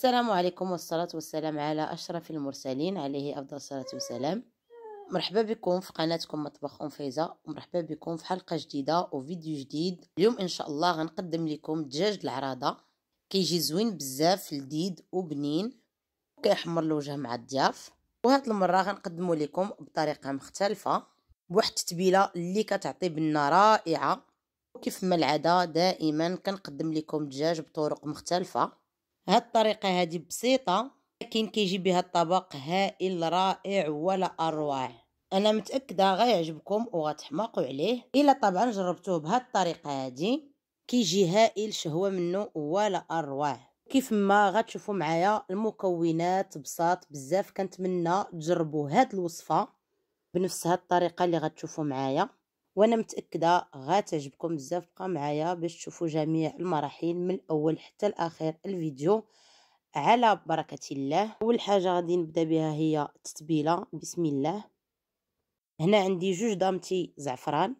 السلام عليكم والصلاة والسلام على أشرف المرسلين عليه أفضل الصلاة والسلام مرحبا بكم في قناتكم مطبخ أم فايزة ومرحبا بكم في حلقة جديدة وفيديو جديد اليوم إن شاء الله غنقدم لكم دجاج العراضة كيجي زوين بزاف لذيذ وبنين وكيحمر الوجه مع الضياف وهاد المرة غنقدمو لكم بطريقة مختلفة بواحد التتبيلة اللي كتعطي بنة رائعة وكيف ما العادة دائما كنقدم لكم دجاج بطرق مختلفة هاد الطريقه هادي بسيطة لكن كيجي بها الطبق هائل رائع ولا أروع أنا متأكدة غيعجبكم وغتحماقوا عليه إلا طبعا جربتوه بهاد الطريقه هادي كيجي هائل شهوة منه ولا أروع كيف ما غتشوفوا معايا المكونات بساط بزاف كنتمنى تجربوا هاد الوصفه بنفس هاد الطريقه اللي غتشوفوا معايا وانا متاكده غتعجبكم بزاف بقى معايا باش تشوفوا جميع المراحل من الاول حتى الاخر الفيديو على بركه الله اول حاجه غادي نبدا بها هي التتبيله بسم الله هنا عندي جوج دامتي زعفران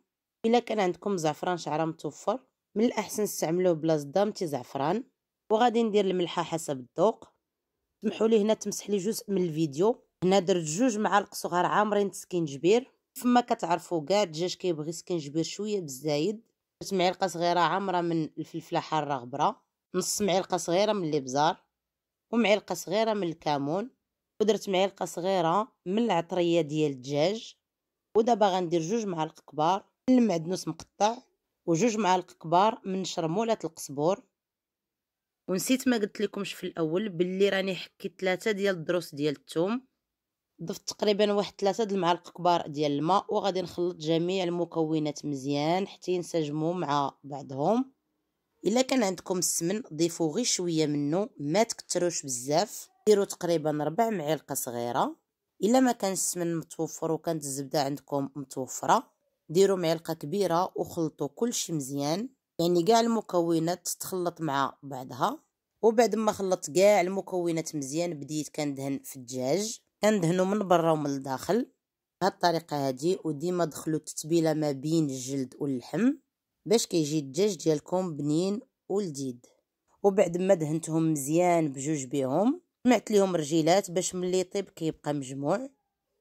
الا كان عندكم زعفران شعره متوفر من الاحسن تستعملوه بلاص دامتي زعفران وغادي ندير الملحه حسب الذوق سمحوا لي هنا تمسح لي جزء من الفيديو هنا درت جوج معالق صغار عامرين سكينجبير فما كتعرفوا كاع الدجاج كيبغي كنجبر شويه بزايد ثلاث معلقه صغيره عامره من الفلفله حاره غبره نص معلقه صغيره من الابزار ومعلقه صغيره من الكمون ودرت معلقه صغيره من العطريه ديال الدجاج ودابا غندير جوج معالق كبار من المعدنوس مقطع وجوج معالق كبار من شرموله القزبر ونسيت ما قلت لكمش في الاول باللي راني حكيت ثلاثه ديال الدروس ديال الثوم ضفت تقريبا واحد ثلاثة د المعالق كبار ديال الماء وغادي نخلط جميع المكونات مزيان حتى ينسجموا مع بعضهم الا كان عندكم السمن ضيفوا غير شويه منه ما تكتروش بزاف ديروا تقريبا ربع معلقه صغيره الا ما كان السمن متوفر وكانت الزبده عندكم متوفره ديروا معلقه كبيره وخلطوا كل شيء مزيان يعني كاع المكونات تخلط مع بعضها وبعد ما خلطت كاع المكونات مزيان بديت كندهن في الدجاج كندهنو من برا ومن الداخل بهاد الطريقه هادي وديما دخلوا التتبيله ما بين الجلد واللحم باش كيجي الدجاج ديالكم بنين ولذيذ وبعد ما دهنتهم مزيان بجوج بيهم جمعت ليهم رجيلات باش ملي يطيب كيبقى مجموع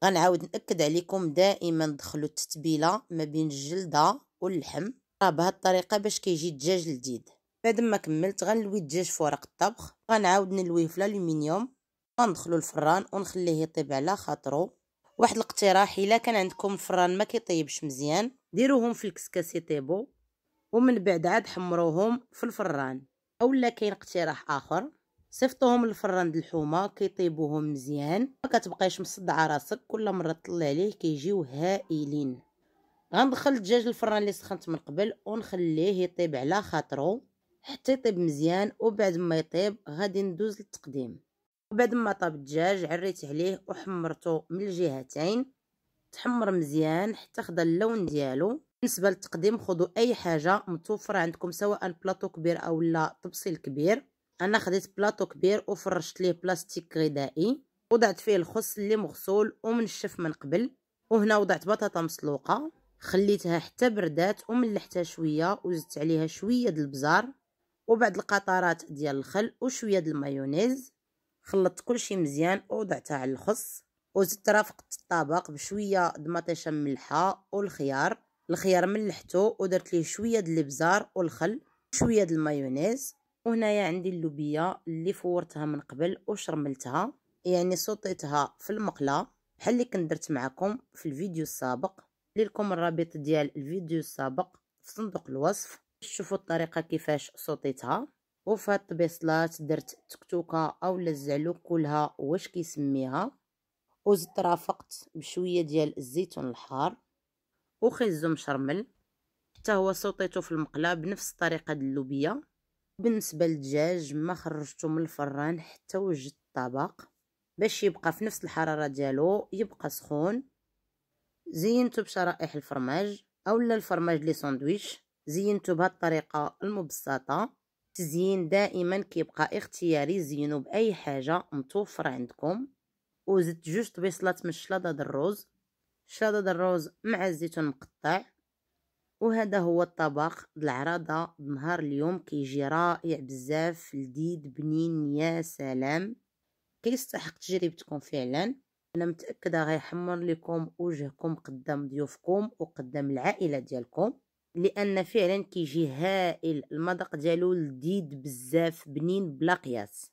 غنعاود ناكد عليكم دائما دخلوا التتبيله ما بين الجلده واللحم راه بهاد الطريقه باش كيجي الدجاج لذيذ بعد ما كملت غنلوي الدجاج في ورق الطبخ غنعاود نلويه في الالومنيوم وندخلو الفران ونخليه يطيب على خاطرو واحد الاقتراح الا كان عندكم فران ما كيطيبش مزيان ديروهم في الكسكاس يطيبو ومن بعد عاد حمروهم في الفران اولا كاين اقتراح اخر صيفطوهم للفران د الحومه كيطيبوهم مزيان ما كتبقايش مصدعه راسك كل مره طلع عليه كيجيو هائلين غندخل الدجاج للفران اللي سخنت من قبل ونخليه يطيب على خاطرو حتى يطيب مزيان وبعد ما يطيب غادي ندوز للتقديم وبعد ما طاب الدجاج عريت عليه وحمرته من الجهتين تحمر مزيان حتى خدا اللون ديالو بالنسبه للتقديم خذوا اي حاجه متوفره عندكم سواء بلاطو كبير او لا طبسيل كبير انا خديت بلاطو كبير وفرشت ليه بلاستيك غذائي وضعت فيه الخس اللي مغسول ومنشف من قبل وهنا وضعت بطاطا مسلوقه خليتها حتى بردات وملحتها شويه وزدت عليها شويه د البزار وبعد القطرات ديال الخل وشويه د المايونيز خلطت كلشي مزيان ووضعتها على الخص وزدت رافقت الطبق بشويه دماطيشه ملحه والخيار الخيار ملحته ودرت ليه شويه د الابزار والخل شويه د المايونيز وهنايا عندي اللوبيه اللي فورتها من قبل وشرملتها يعني صوتيتها في المقله بحال اللي كنت درت معكم في الفيديو السابق لكم الرابط ديال الفيديو السابق في صندوق الوصف شوفوا الطريقه كيفاش صوتيتها وفات هاد الطبيصلات درت تكتوكه اولا الزعلوك كلها واش كيسميها وزدت رافقت بشويه ديال الزيتون الحار وخيزو مشرمل حتى هو صوتيته في المقله بنفس الطريقه د اللوبيه بالنسبه للدجاج ما خرجته من الفران حتى وجدت الطبق باش يبقى في نفس الحراره ديالو يبقى سخون زينته بشرائح الفرماج اولا الفرماج لي ساندويتش زينته بهاد الطريقه المبسطه التزيين دائما كيبقى اختياري زينو باي حاجه متوفره عندكم وزدت جوج طبيصلات من الشلاضه د الرز شلاضه د مع الزيتون مقطع وهذا هو الطبق د العراضه نهار اليوم كيجي رائع بزاف لذيذ بنين يا سلام كيستحق تجربتكم فعلا انا متاكده غيحمر لكم وجهكم قدام ضيوفكم وقدام العائله ديالكم لان فعلا كيجي هائل المذاق ديالو لذيذ بزاف بنين بلا قياس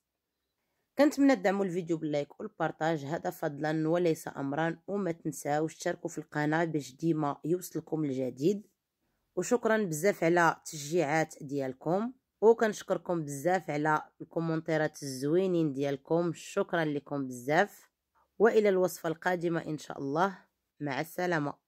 كنتمنى تدعموا الفيديو باللايك والبارطاج هذا فضلا وليس امرا وما تنساوش تشاركوا في القناه باش ديما يوصلكم الجديد وشكرا بزاف على التشجيعات ديالكم وكنشكركم بزاف على الكومنتيرات الزوينين ديالكم شكرا لكم بزاف والى الوصفه القادمه ان شاء الله مع السلامه